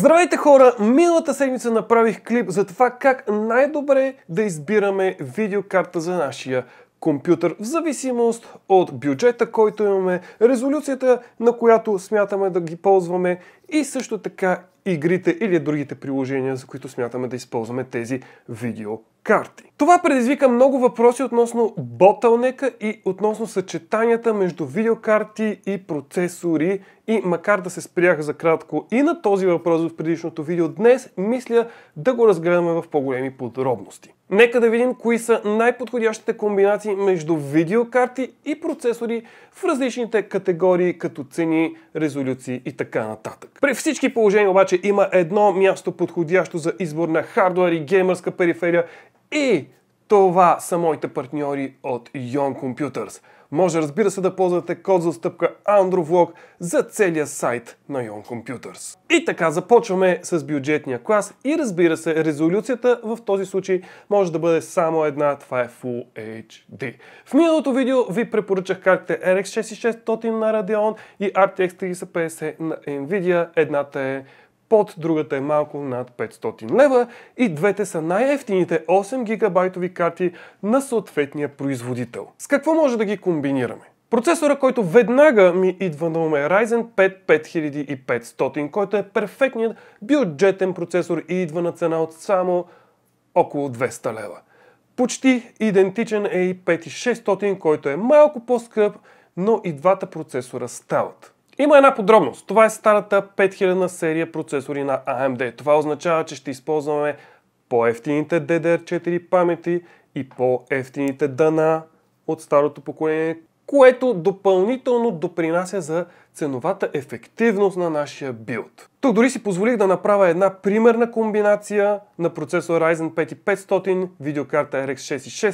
Здравейте хора! Миналата седмица направих клип за това как най-добре да избираме видеокарта за нашия компютър в зависимост от бюджета, който имаме, резолюцията, на която смятаме да ги ползваме и също така игрите или другите приложения, за които смятаме да използваме тези видеокарта карти. Това предизвика много въпроси относно ботълнека и относно съчетанията между видеокарти и процесори и макар да се спряха за кратко и на този въпрос в предишното видео днес, мисля да го разгледаме в по-големи подробности. Нека да видим кои са най-подходящите комбинации между видеокарти и процесори в различните категории като цени, резолюции и така нататък. При всички положения обаче има едно място подходящо за избор на хардуер и геймърска периферия и това са моите партньори от Yon Computers. Може разбира се да ползвате код за стъпка AndroVlog за целия сайт на Yon Computers. И така започваме с бюджетния клас и разбира се резолюцията в този случай може да бъде само една, това е Full HD. В миналото видео ви препоръчах картите RX 6600 на Radeon и RTX 3050 на Nvidia. Едната е под, другата е малко над 500 лева и двете са най-ефтините 8 гигабайтови карти на съответния производител. С какво може да ги комбинираме? Процесора, който веднага ми идва на ум е Ryzen 5 5500, който е перфектният бюджетен процесор и идва на цена от само около 200 лева. Почти идентичен е и 5600, който е малко по-скъп, но и двата процесора стават. Има една подробност. Това е старата 5000 серия процесори на AMD. Това означава, че ще използваме по-ефтините DDR4 памети и по-ефтините дъна от старото поколение, което допълнително допринася за ценовата ефективност на нашия билд. Тук дори си позволих да направя една примерна комбинация на процесор Ryzen 5 500, видеокарта RX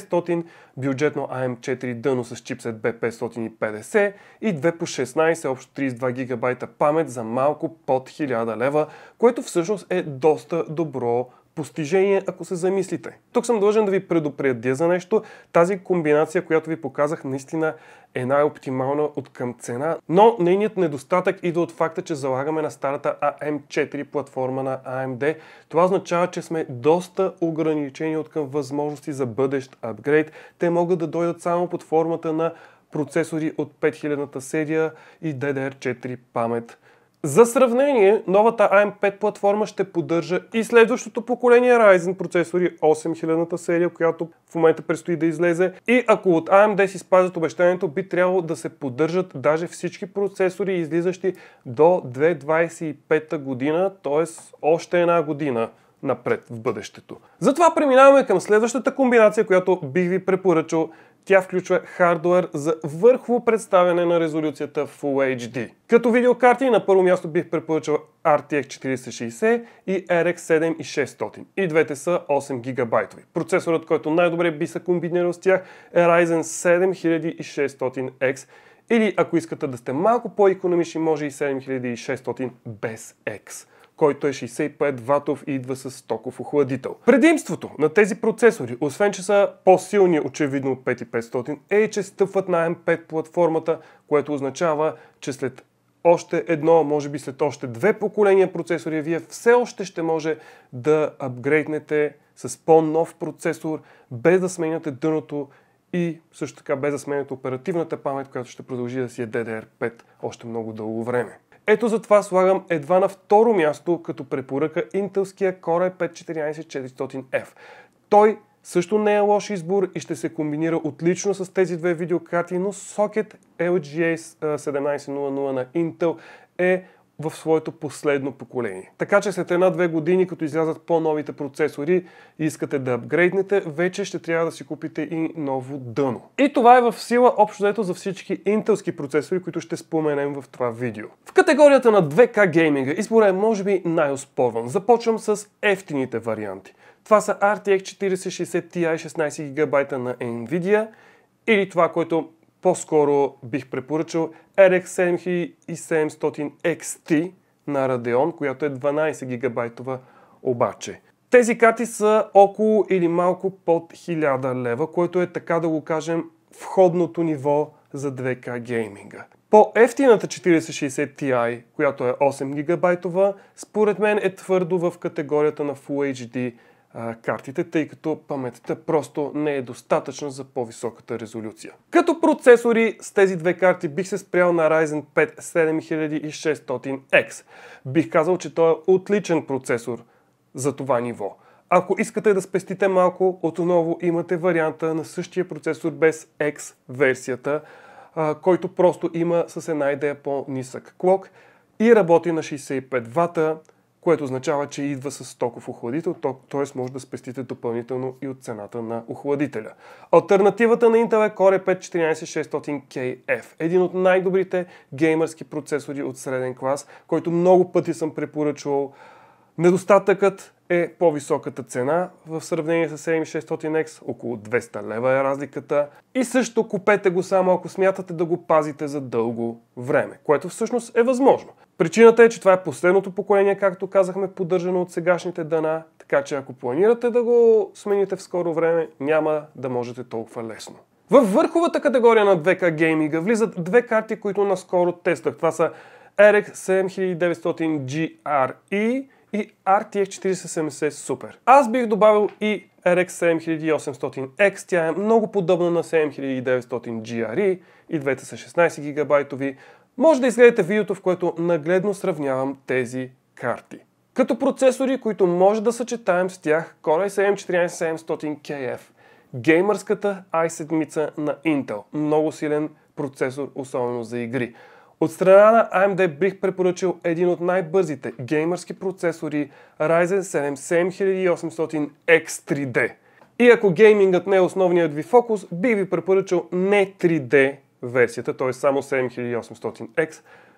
6600, бюджетно AM4 дъно с чипсет B550 и 2 по 16, общо 32 гигабайта памет за малко под 1000 лева, което всъщност е доста добро постижение, ако се замислите. Тук съм дължен да ви предупредя за нещо. Тази комбинация, която ви показах, наистина е най-оптимална от към цена, но нейният недостатък идва от факта, че залагаме на старата AM4 платформа на AMD. Това означава, че сме доста ограничени от към възможности за бъдещ апгрейд. Те могат да дойдат само под формата на процесори от 5000-та серия и DDR4 памет. За сравнение, новата AM5 платформа ще поддържа и следващото поколение Ryzen процесори 8000 та серия, която в момента предстои да излезе. И ако от AMD си спазят обещанието, би трябвало да се поддържат даже всички процесори, излизащи до 2025 година, т.е. още една година напред в бъдещето. Затова преминаваме към следващата комбинация, която бих ви препоръчал. Тя включва хардуер за върхово представяне на резолюцията Full HD. Като видеокарти на първо място бих препоръчал RTX 4060 и RX 7600. И двете са 8 гигабайтови. Процесорът, който най-добре би се комбинирал с тях е Ryzen 7600X или ако искате да сте малко по-економични, може и 7600 без X който е 65 ватов и идва с токов охладител. Предимството на тези процесори, освен че са по-силни очевидно от 5500, е, че стъпват на M5 платформата, което означава, че след още едно, може би след още две поколения процесори, вие все още ще може да апгрейднете с по-нов процесор, без да сменяте дъното и също така без да сменяте оперативната памет, която ще продължи да си е DDR5 още много дълго време. Ето затова слагам едва на второ място като препоръка интелския Core i5-14400F. Той също не е лош избор и ще се комбинира отлично с тези две видеокарти, но сокет LGA 1700 на Intel е в своето последно поколение. Така че след една-две години, като излязат по-новите процесори и искате да апгрейднете, вече ще трябва да си купите и ново дъно. И това е в сила общо дето за всички интелски процесори, които ще споменем в това видео. В категорията на 2K гейминга избора е може би най-оспорван. Започвам с ефтините варианти. Това са RTX 4060 Ti 16 GB на Nvidia или това, което по-скоро бих препоръчал RX 7700 XT на Radeon, която е 12 гигабайтова обаче. Тези карти са около или малко под 1000 лева, което е така да го кажем входното ниво за 2K гейминга. По-ефтината 4060 Ti, която е 8 гигабайтова, според мен е твърдо в категорията на Full HD картите, тъй като паметта просто не е достатъчна за по-високата резолюция. Като процесори с тези две карти бих се спрял на Ryzen 5 7600X. Бих казал, че той е отличен процесор за това ниво. Ако искате да спестите малко, отново имате варианта на същия процесор без X версията, който просто има с една идея по-нисък клок и работи на 65 вата, което означава, че идва с токов охладител, т.е. може да спестите допълнително и от цената на охладителя. Альтернативата на Intel е Core 514600 kf един от най-добрите геймърски процесори от среден клас, който много пъти съм препоръчвал. Недостатъкът е по-високата цена в сравнение с 7600X, около 200 лева е разликата. И също купете го само ако смятате да го пазите за дълго време, което всъщност е възможно. Причината е, че това е последното поколение, както казахме, поддържано от сегашните дъна, така че ако планирате да го смените в скоро време, няма да можете толкова лесно. В върховата категория на 2K Gaming влизат две карти, които наскоро тестах. Това са RX 7900 GRE и RTX 4070 Super. Аз бих добавил и RX 7800X, тя е много подобна на 7900 GRE и двете са 16 гигабайтови, може да изгледате видеото, в което нагледно сравнявам тези карти. Като процесори, които може да съчетаем с тях Core i7-14700KF, геймърската i7 на Intel, много силен процесор, особено за игри. От страна на AMD бих препоръчал един от най-бързите геймърски процесори Ryzen 7 7800X3D. И ако геймингът не е основният ви фокус, бих ви препоръчал не 3D версията, т.е. само 7800X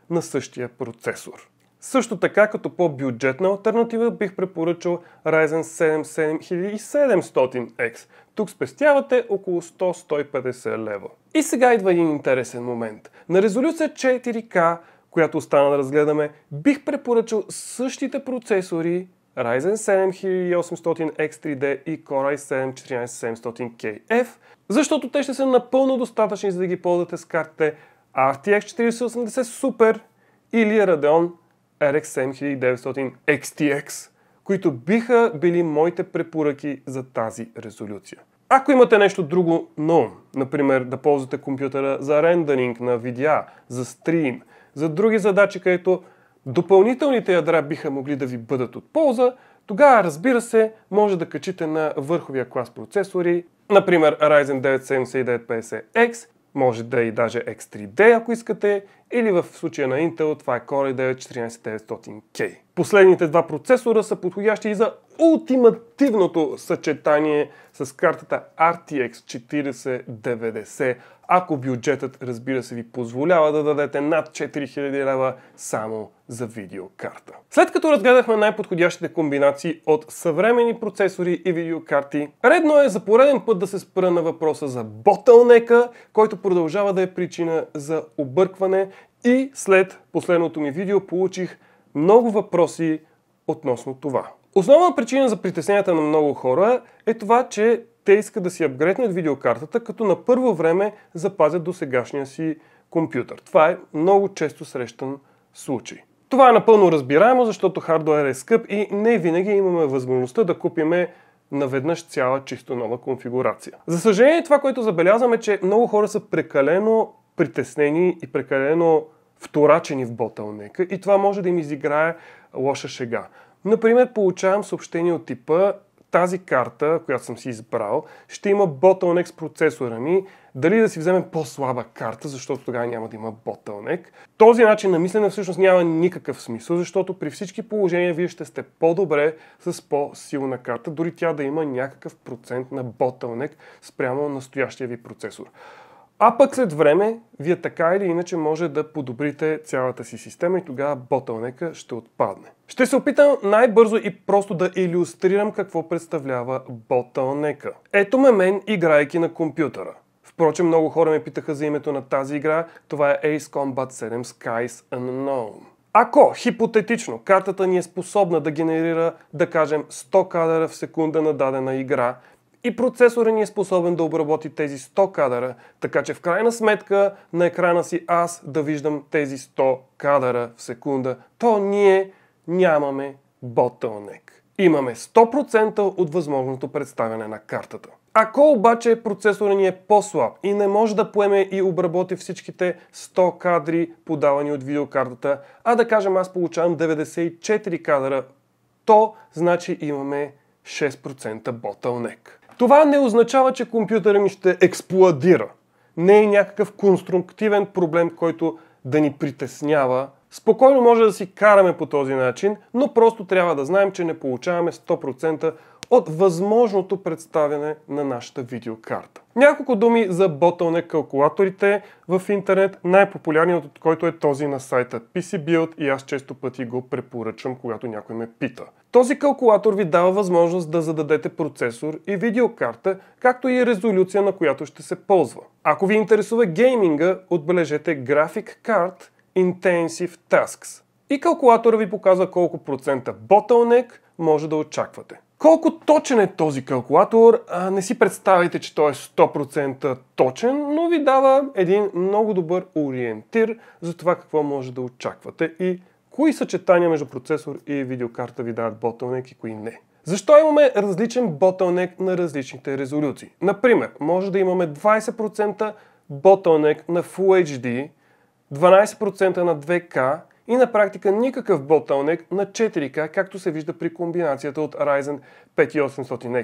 на същия процесор. Също така, като по-бюджетна альтернатива, бих препоръчал Ryzen 7 7700X. Тук спестявате около 100-150 лева. И сега идва един интересен момент. На резолюция 4K, която остана да разгледаме, бих препоръчал същите процесори Ryzen 7800 X3D и Core i7 14700KF, защото те ще са напълно достатъчни за да ги ползвате с картите RTX 4080 Super или Radeon RX 7900 XTX, които биха били моите препоръки за тази резолюция. Ако имате нещо друго ново, например да ползвате компютъра за рендеринг на видеа, за стрим, за други задачи, където допълнителните ядра биха могли да ви бъдат от полза, тогава разбира се може да качите на върховия клас процесори, например Ryzen 9 7950X, може да и даже X3D ако искате, или в случая на Intel това е Core i9 14900K. Последните два процесора са подходящи и за ултимативното съчетание с картата RTX 4090 ако бюджетът, разбира се, ви позволява да дадете над 4000 лева само за видеокарта. След като разгледахме най-подходящите комбинации от съвремени процесори и видеокарти, редно е за пореден път да се спра на въпроса за ботълнека, който продължава да е причина за объркване и след последното ми видео получих много въпроси относно това. Основна причина за притесненията на много хора е това, че те искат да си апгрейднат видеокартата, като на първо време запазят до сегашния си компютър. Това е много често срещан случай. Това е напълно разбираемо, защото хардуер е скъп и не винаги имаме възможността да купиме наведнъж цяла чисто нова конфигурация. За съжаление, това, което забелязваме, е, че много хора са прекалено притеснени и прекалено вторачени в ботълнека и това може да им изиграе лоша шега. Например, получавам съобщение от типа тази карта, която съм си избрал, ще има bottleneck с процесора ми, дали да си вземем по-слаба карта, защото тогава няма да има bottleneck. Този начин на мислене всъщност няма никакъв смисъл, защото при всички положения вие ще сте по-добре с по-силна карта, дори тя да има някакъв процент на bottleneck спрямо настоящия ви процесор. А пък след време, вие така или иначе може да подобрите цялата си система и тогава ботълнека ще отпадне. Ще се опитам най-бързо и просто да иллюстрирам какво представлява ботълнека. Ето ме мен, играйки на компютъра. Впрочем, много хора ме питаха за името на тази игра. Това е Ace Combat 7 Skies Unknown. Ако, хипотетично, картата ни е способна да генерира, да кажем, 100 кадъра в секунда на дадена игра, и процесора ни е способен да обработи тези 100 кадъра, така че в крайна сметка на екрана си аз да виждам тези 100 кадъра в секунда. То ние нямаме bottleneck. Имаме 100% от възможното представяне на картата. Ако обаче процесора ни е по-слаб и не може да поеме и обработи всичките 100 кадри подавани от видеокартата, а да кажем аз получавам 94 кадра, то значи имаме 6% bottleneck. Това не означава, че компютъра ми ще експлодира. Не е някакъв конструктивен проблем, който да ни притеснява. Спокойно може да си караме по този начин, но просто трябва да знаем, че не получаваме 100% от възможното представяне на нашата видеокарта. Няколко думи за ботълне калкулаторите в интернет, най-популярният от който е този на сайта PC Build и аз често пъти го препоръчвам, когато някой ме пита. Този калкулатор ви дава възможност да зададете процесор и видеокарта, както и резолюция на която ще се ползва. Ако ви интересува гейминга, отбележете Graphic Card Intensive Tasks и калкулатора ви показва колко процента ботълнек може да очаквате. Колко точен е този калкулатор? А, не си представяйте, че той е 100% точен, но ви дава един много добър ориентир за това какво може да очаквате и кои съчетания между процесор и видеокарта ви дават ботълнек и кои не. Защо имаме различен ботълнек на различните резолюции? Например, може да имаме 20% ботълнек на Full HD, 12% на 2K и на практика никакъв bottleneck на 4K, както се вижда при комбинацията от Ryzen 5800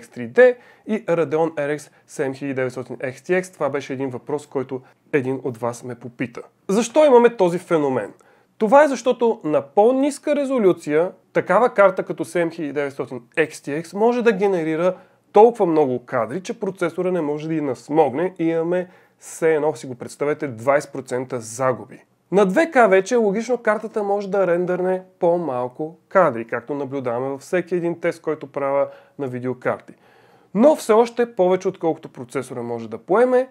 X3D и Radeon RX 7900 XTX. Това беше един въпрос, който един от вас ме попита. Защо имаме този феномен? Това е защото на по-ниска резолюция такава карта като 7900 XTX може да генерира толкова много кадри, че процесора не може да и насмогне и имаме все едно си го представете 20% загуби. На 2К вече логично картата може да рендърне по-малко кадри, както наблюдаваме във всеки един тест, който правя на видеокарти. Но все още повече отколкото процесора може да поеме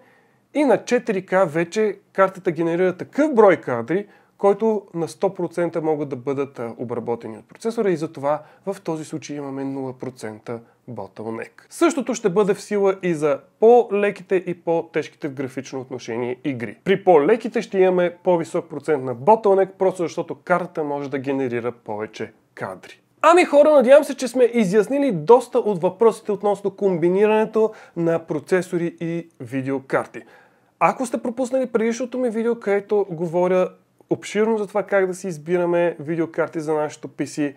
и на 4К вече картата генерира такъв брой кадри, който на 100% могат да бъдат обработени от процесора и затова в този случай имаме 0% bottleneck. Същото ще бъде в сила и за по-леките и по-тежките в графично отношение игри. При по-леките ще имаме по-висок процент на bottleneck, просто защото картата може да генерира повече кадри. Ами хора, надявам се, че сме изяснили доста от въпросите относно комбинирането на процесори и видеокарти. Ако сте пропуснали предишното ми видео, където говоря обширно за това как да си избираме видеокарти за нашето PC,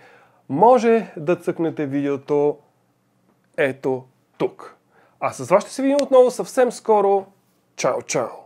може да цъкнете видеото ето тук. А с вас ще се видим отново съвсем скоро. Чао, чао!